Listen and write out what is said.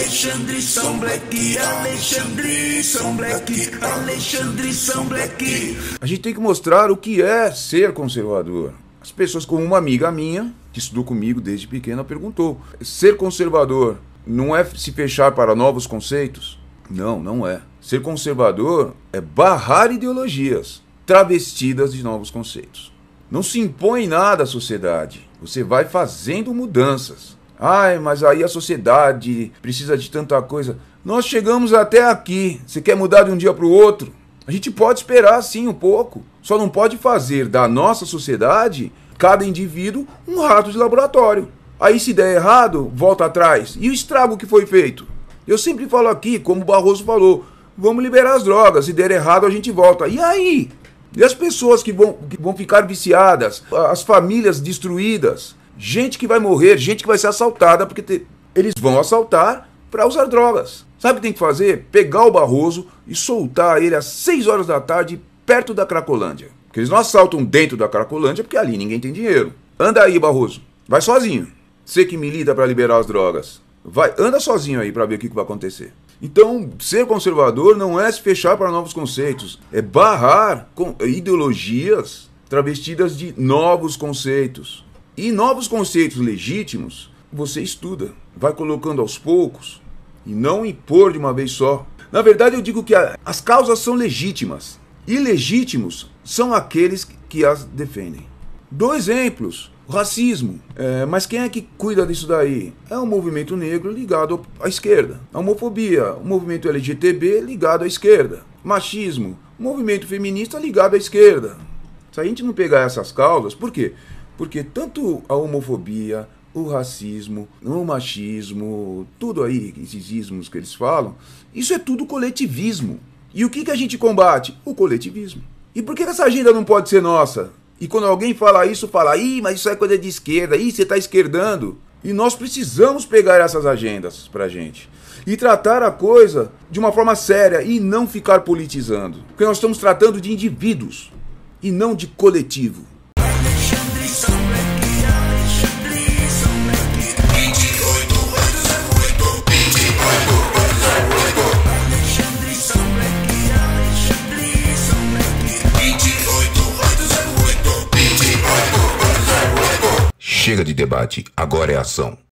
Alexandre São Black, Alexandre São Black, Alexandre São Black. A gente tem que mostrar o que é ser conservador. As pessoas, como uma amiga minha, que estudou comigo desde pequena, perguntou: ser conservador não é se fechar para novos conceitos? Não, não é. Ser conservador é barrar ideologias travestidas de novos conceitos. Não se impõe nada à sociedade. Você vai fazendo mudanças. Ai, mas aí a sociedade precisa de tanta coisa. Nós chegamos até aqui. Você quer mudar de um dia para o outro? A gente pode esperar sim um pouco. Só não pode fazer da nossa sociedade, cada indivíduo, um rato de laboratório. Aí se der errado, volta atrás. E o estrago que foi feito? Eu sempre falo aqui, como o Barroso falou, vamos liberar as drogas, se der errado a gente volta. E aí? E as pessoas que vão, que vão ficar viciadas, as famílias destruídas, gente que vai morrer, gente que vai ser assaltada, porque te... eles vão assaltar para usar drogas. Sabe o que tem que fazer? Pegar o Barroso e soltar ele às 6 horas da tarde, perto da Cracolândia. Porque eles não assaltam dentro da Cracolândia, porque ali ninguém tem dinheiro. Anda aí, Barroso. Vai sozinho. Você que milita para liberar as drogas. Vai, anda sozinho aí para ver o que, que vai acontecer. Então, ser conservador não é se fechar para novos conceitos, é barrar com ideologias travestidas de novos conceitos. E novos conceitos legítimos você estuda, vai colocando aos poucos e não impor de uma vez só. Na verdade, eu digo que a, as causas são legítimas, ilegítimos são aqueles que as defendem. Dois exemplos: racismo. É, mas quem é que cuida disso daí? É o um movimento negro ligado à esquerda. A homofobia, o um movimento LGTB ligado à esquerda. Machismo, um movimento feminista ligado à esquerda. Se a gente não pegar essas causas, por quê? Porque tanto a homofobia, o racismo, o machismo, tudo aí, esses ismos que eles falam, isso é tudo coletivismo. E o que, que a gente combate? O coletivismo. E por que essa agenda não pode ser nossa? E quando alguém fala isso, fala, ih, mas isso é coisa de esquerda, ih, você está esquerdando. E nós precisamos pegar essas agendas pra gente. E tratar a coisa de uma forma séria e não ficar politizando. Porque nós estamos tratando de indivíduos e não de coletivo. Chega de debate, agora é ação.